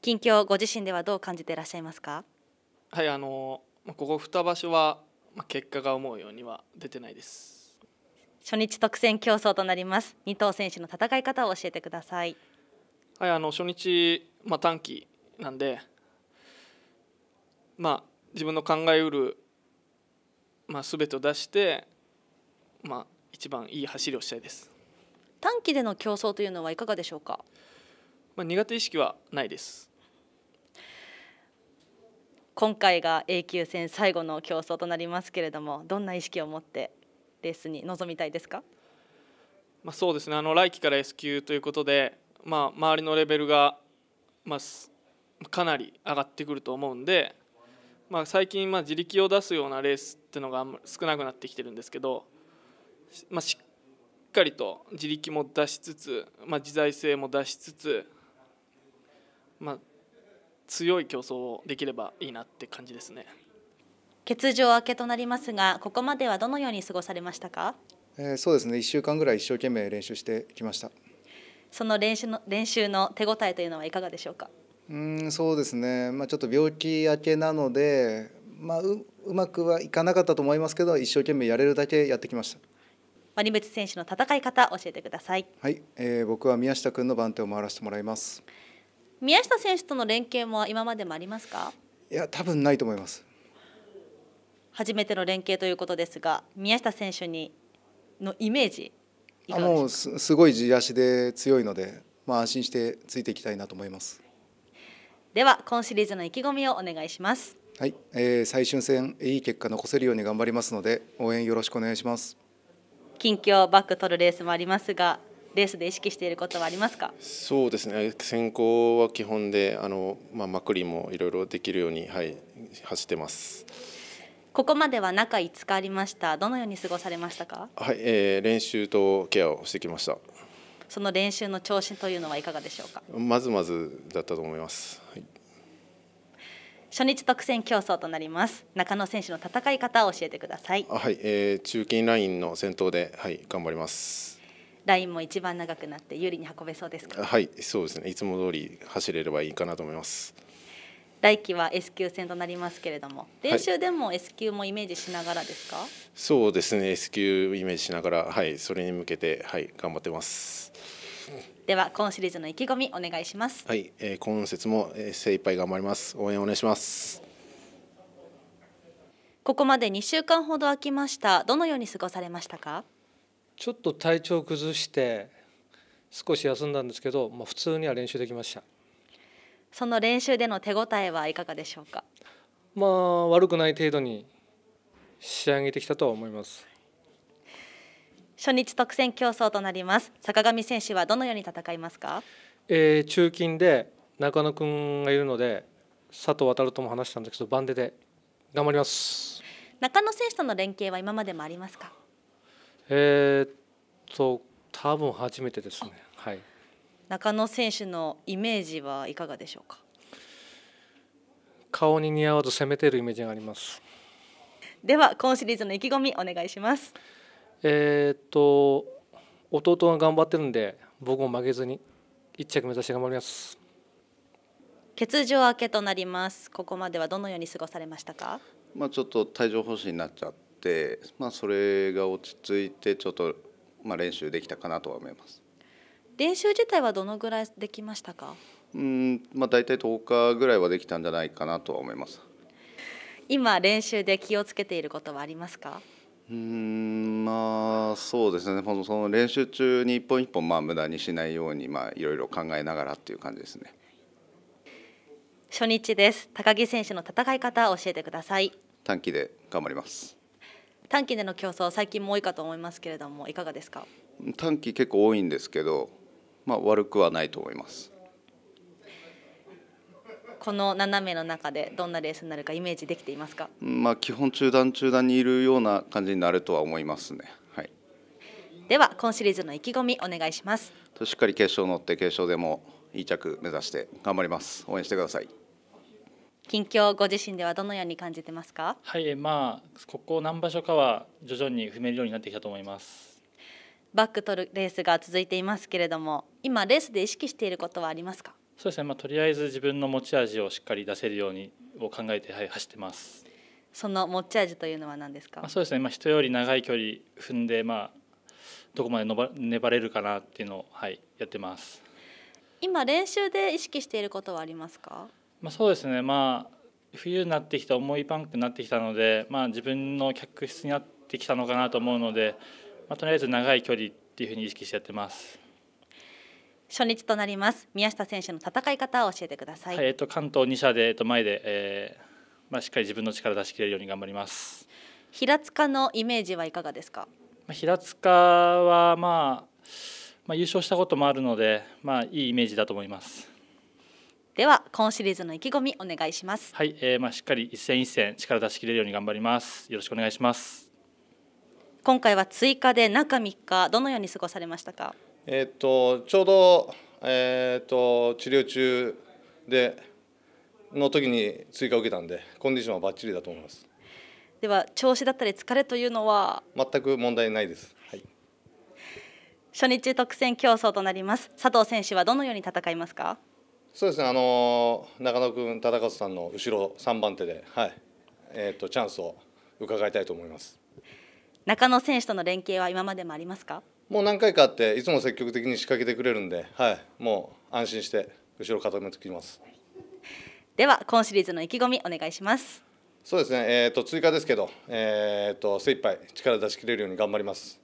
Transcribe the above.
近況ご自身ではどう感じていらっしゃいますかはいあのここ二場所は結果が思うようには出てないです初日特選競争となります二等選手の戦い方を教えてくださいはいあの初日まあ短期なんでまあ自分の考えうるまあすべてを出してまあ一番いい走りをしたいです短期での競争というのはいかがでしょうかまあ苦手意識はないです今回が A 級戦最後の競争となりますけれどもどんな意識を持ってレースに臨みたいですか、まあ、そうですねあの来季から S 級ということで、まあ、周りのレベルが、まあ、かなり上がってくると思うんで、まあ、最近、まあ、自力を出すようなレースっていうのが少なくなってきてるんですけど、まあ、しっかりと自力も出しつつ、まあ、自在性も出しつつ、まあ、強い競争をできればいいなって感じですね欠場明けとなりますがここまではどのように過ごされましたか、えー、そうですね1週間ぐらい一生懸命練習してきましたその練習の練習の手応えというのはいかがでしょうかうんそうですね、まあ、ちょっと病気明けなので、まあ、ううまくはいかなかったと思いますけど一生懸命やれるだけやってきました割別選手の戦い方教えてくださいはい、えー、僕は宮下君の番手を回らせてもらいます宮下選手との連携も今までもありますかいや多分ないと思います初めての連携ということですが宮下選手にのイメージあかもうすごい地足で強いので、まあ、安心してついていきたいなと思いますでは今シリーズの意気込みをお願いしますはい、えー、最終戦いい結果残せるように頑張りますので応援よろしくお願いします近況バック取るレースもありますがレースで意識していることはありますかそうですね先行は基本であの、まあ、まくりもいろいろできるように、はい、走ってます。ここまでは中5日ありました。どのように過ごされましたか。はい、えー、練習とケアをしてきました。その練習の調子というのはいかがでしょうか。まずまずだったと思います。はい、初日特選競争となります。中野選手の戦い方を教えてください。はい、えー、中堅ラインの先頭で、はい、頑張ります。ラインも一番長くなって有利に運べそうですかはいそうですねいつも通り走れればいいかなと思います来季は S 級戦となりますけれども練習でも S 級もイメージしながらですか、はい、そうですね S 級イメージしながらはいそれに向けてはい頑張ってますでは今シリーズの意気込みお願いしますはい、えー、今節も精一杯頑張ります応援お願いしますここまで2週間ほど空きましたどのように過ごされましたかちょっと体調を崩して少し休んだんですけど、まあ、普通には練習できましたその練習での手応えはいかがでしょうかまあ悪くない程度に仕上げてきたとは思います初日特選競争となります坂上選手はどのように戦いますか、えー、中金で中野君がいるので佐藤航とも話したんですけど番手で頑張ります中野選手との連携は今までもありますかえー、っと多分初めてですね。はい。中野選手のイメージはいかがでしょうか。顔に似合わず攻めているイメージがあります。では今シリーズの意気込みお願いします。えー、っと弟が頑張ってるんで僕も負けずに一着目指して頑張ります。欠場明けとなります。ここまではどのように過ごされましたか。まあちょっと帯状方針になっちゃって。、まあ、それが落ち着いてちょっと、まあ、練習できたかなとは思います。練習自体はどのぐらいできましたかうんまあ、大体10日ぐらいはできたんじゃないかなとは思います今練習で気をつけていることはありますかうんまあそうですねその練習中に一本一本まあ無駄にしないようにまあいろいろ考えながらっていう感じですね初日です高木選手の戦い方を教えてください短期で頑張ります短期での競争最近も多いかと思いますけれどもいかがですか短期結構多いんですけど、まあ、悪くはないと思いますこの斜めの中でどんなレースになるかイメージできていますか、まあ、基本中段中段にいるような感じになるとは思いますね、はい、では今シリーズの意気込みお願いしますしっかり決勝乗って決勝でもいい着目指して頑張ります応援してください近況ご自身ではどのように感じてますかはいまあここ何場所かは徐々に踏めるようになってきたと思いますバック取るレースが続いていますけれども今レースで意識していることはありますかそうですねまあとりあえず自分の持ち味をしっかり出せるようにを考えて、はい、走ってますその持ち味というのは何ですか、まあ、そうですねまあ人より長い距離踏んでまあどこまでのば粘れるかなっていうのをはいやってます今練習で意識していることはありますかまあ、そうですね、まあ、冬になってきた重いパンクになってきたので、まあ、自分の客室になってきたのかなと思うので、まあ、とりあえず長い距離っていうふうに意識してやってます。初日となります宮下選手の戦い方を教えてください、はい、えっと、関東2社で、えっと、前で、えーまあ、しっかり自分の力を出し切れるように頑張ります平塚のイメージはいかがですかまあ、平塚は、まあ、まあ優勝したこともあるので、まあ、いいイメージだと思います。では今シリーズの意気込みお願いしますはい、えー、まあしっかり一戦一戦力出し切れるように頑張りますよろしくお願いします今回は追加で中3日どのように過ごされましたかえっとちょうどえー、っと治療中での時に追加を受けたんでコンディションはバッチリだと思いますでは調子だったり疲れというのは全く問題ないです、はい、初日特選競争となります佐藤選手はどのように戦いますかそうですね、あの中野君、忠勝さんの後ろ3番手で、はいえーと、チャンスを伺いたいと思います中野選手との連携は今までもありますかもう何回かあって、いつも積極的に仕掛けてくれるんで、はい、もう安心して、後ろ固めてきます。では、今シリーズの意気込み、お願いします。そうですね、えーと、追加ですけど、えーと精一杯力出し切れるように頑張ります。